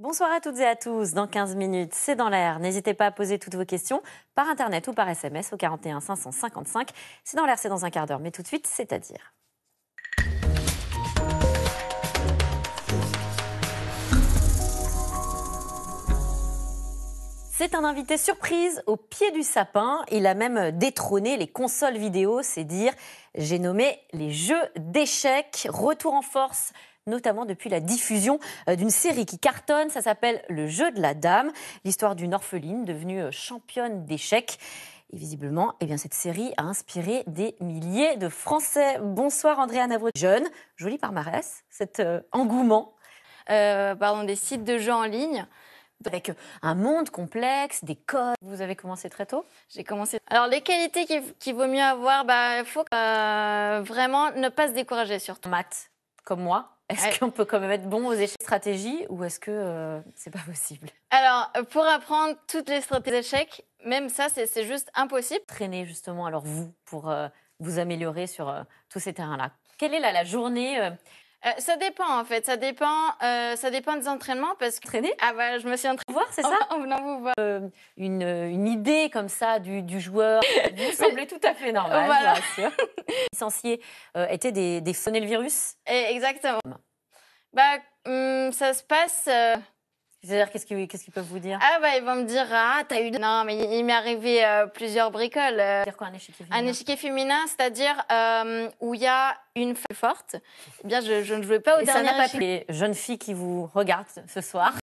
Bonsoir à toutes et à tous. Dans 15 minutes, c'est dans l'air. N'hésitez pas à poser toutes vos questions par Internet ou par SMS au 41 555. C'est dans l'air, c'est dans un quart d'heure. Mais tout de suite, c'est-à-dire. C'est un invité surprise au pied du sapin. Il a même détrôné les consoles vidéo, c'est dire. J'ai nommé les jeux d'échecs. Retour en force notamment depuis la diffusion euh, d'une série qui cartonne. Ça s'appelle Le jeu de la dame, l'histoire d'une orpheline devenue euh, championne d'échecs. Et visiblement, eh bien, cette série a inspiré des milliers de Français. Bonsoir Andréa Navot. Jeune, jolie parmarès, cet euh, engouement. pardon, des sites de jeux en ligne. Avec un monde complexe, des codes. Vous avez commencé très tôt J'ai commencé. Alors, les qualités qu'il vaut mieux avoir, il bah, faut vraiment ne pas se décourager surtout. Maths, comme moi est-ce ah. qu'on peut quand même être bon aux échecs stratégie ou est-ce que euh, c'est pas possible Alors, pour apprendre toutes les stratégies d'échecs, même ça, c'est juste impossible. traîner justement alors vous pour euh, vous améliorer sur euh, tous ces terrains-là. Quelle est la, la journée euh, ça dépend en fait, ça dépend, euh, ça dépend des entraînements parce que ah bah, je me suis entraînée. Voir, c'est ça En oh, venant vous voir. Euh, une, une, idée comme ça du, du joueur vous semblait tout à fait normal. Voilà. Les Licenciés étaient des, des le virus. Eh, exactement. Bah, hmm, ça se passe. C'est-à-dire, qu'est-ce qu'ils peuvent vous dire Ah, bah, ils vont me dire Ah, t'as eu. Non, mais il, m'est arrivé euh, plusieurs bricoles. Euh, dire quoi, un échiquier féminin Un féminin, c'est-à-dire euh, où il y a une femme forte. Eh bien, je, je ne jouais pas au dernier ça pas Les jeunes filles qui vous regardent ce soir,